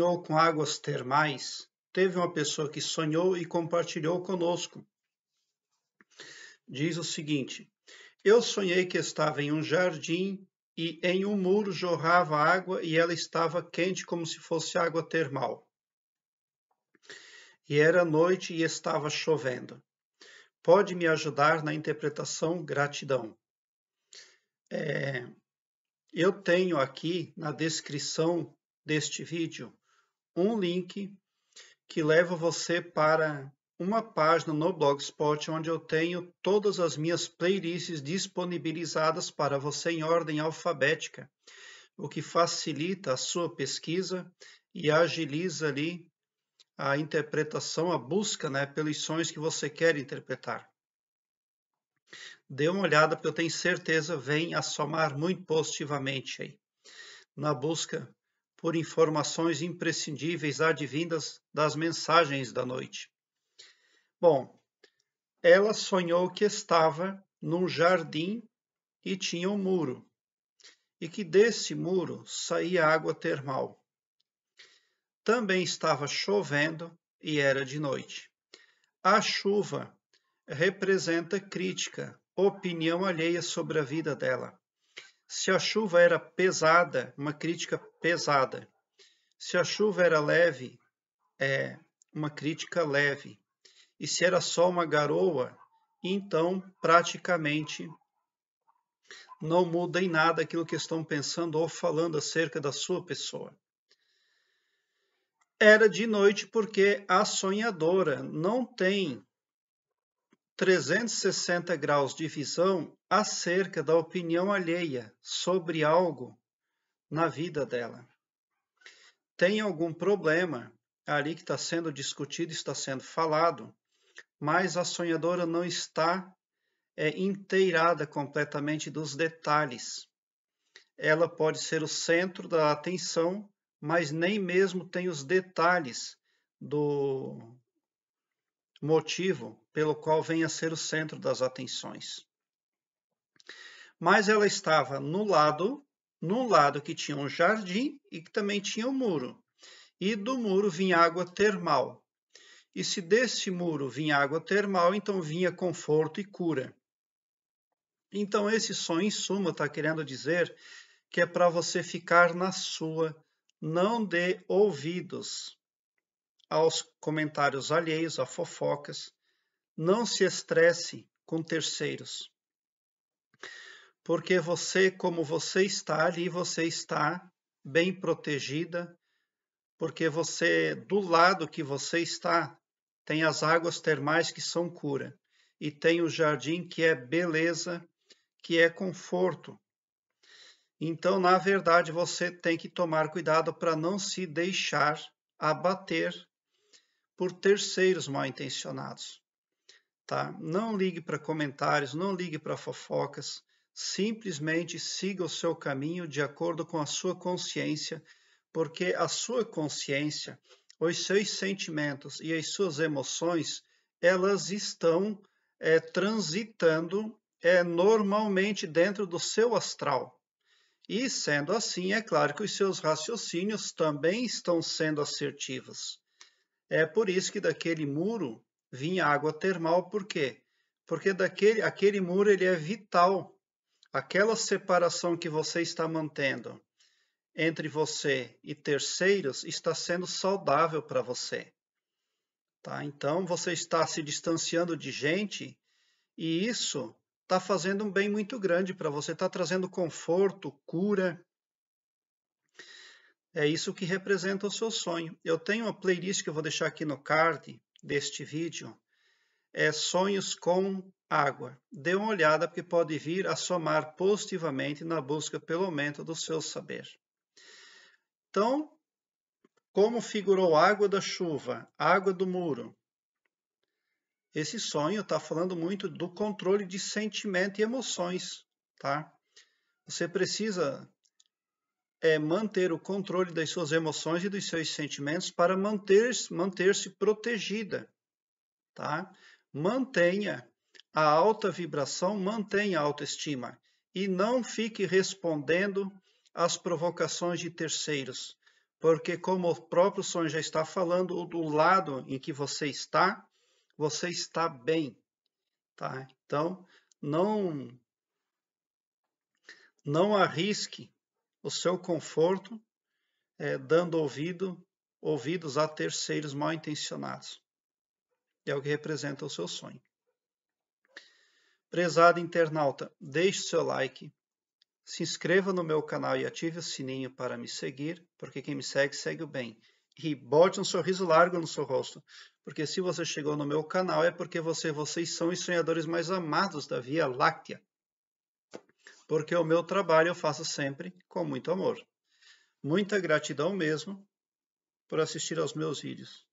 sonhou com águas termais, teve uma pessoa que sonhou e compartilhou conosco. Diz o seguinte: Eu sonhei que estava em um jardim e em um muro jorrava água e ela estava quente como se fosse água termal. E era noite e estava chovendo. Pode me ajudar na interpretação gratidão. É, eu tenho aqui na descrição deste vídeo um link que leva você para uma página no Blogspot onde eu tenho todas as minhas playlists disponibilizadas para você em ordem alfabética, o que facilita a sua pesquisa e agiliza ali a interpretação, a busca né, pelos sons que você quer interpretar. Dê uma olhada, porque eu tenho certeza vem a somar muito positivamente aí na busca por informações imprescindíveis advindas das mensagens da noite. Bom, ela sonhou que estava num jardim e tinha um muro, e que desse muro saía água termal. Também estava chovendo e era de noite. A chuva representa crítica, opinião alheia sobre a vida dela. Se a chuva era pesada, uma crítica pesada. Se a chuva era leve, é uma crítica leve. E se era só uma garoa, então praticamente não muda em nada aquilo que estão pensando ou falando acerca da sua pessoa. Era de noite porque a sonhadora não tem 360 graus de visão acerca da opinião alheia sobre algo na vida dela. Tem algum problema ali que está sendo discutido, está sendo falado, mas a sonhadora não está é, inteirada completamente dos detalhes. Ela pode ser o centro da atenção, mas nem mesmo tem os detalhes do motivo pelo qual vem a ser o centro das atenções. Mas ela estava no lado, no lado que tinha um jardim e que também tinha um muro. E do muro vinha água termal. E se desse muro vinha água termal, então vinha conforto e cura. Então esse sonho em suma está querendo dizer que é para você ficar na sua, não dê ouvidos aos comentários alheios, a fofocas, não se estresse com terceiros. Porque você, como você está ali, você está bem protegida, porque você, do lado que você está, tem as águas termais que são cura, e tem o jardim que é beleza, que é conforto. Então, na verdade, você tem que tomar cuidado para não se deixar abater por terceiros mal intencionados. Tá? Não ligue para comentários, não ligue para fofocas. Simplesmente siga o seu caminho de acordo com a sua consciência, porque a sua consciência, os seus sentimentos e as suas emoções, elas estão é, transitando é, normalmente dentro do seu astral. E sendo assim, é claro que os seus raciocínios também estão sendo assertivos. É por isso que daquele muro vinha água termal, por quê? Porque daquele, aquele muro ele é vital. Aquela separação que você está mantendo entre você e terceiros está sendo saudável para você. Tá? Então, você está se distanciando de gente e isso está fazendo um bem muito grande para você, está trazendo conforto, cura. É isso que representa o seu sonho. Eu tenho uma playlist que eu vou deixar aqui no card, deste vídeo é Sonhos com Água. Dê uma olhada porque pode vir a somar positivamente na busca pelo aumento do seu saber. Então, como figurou água da chuva, água do muro? Esse sonho está falando muito do controle de sentimento e emoções, tá? Você precisa é manter o controle das suas emoções e dos seus sentimentos para manter-se manter protegida. Tá? Mantenha a alta vibração, mantenha a autoestima e não fique respondendo às provocações de terceiros, porque, como o próprio sonho já está falando, do lado em que você está, você está bem. Tá? Então, não, não arrisque o seu conforto, é, dando ouvido, ouvidos a terceiros mal intencionados. É o que representa o seu sonho. Prezado internauta, deixe seu like, se inscreva no meu canal e ative o sininho para me seguir, porque quem me segue, segue o bem. E bote um sorriso largo no seu rosto, porque se você chegou no meu canal é porque você, vocês são os sonhadores mais amados da Via Láctea porque o meu trabalho eu faço sempre com muito amor. Muita gratidão mesmo por assistir aos meus vídeos.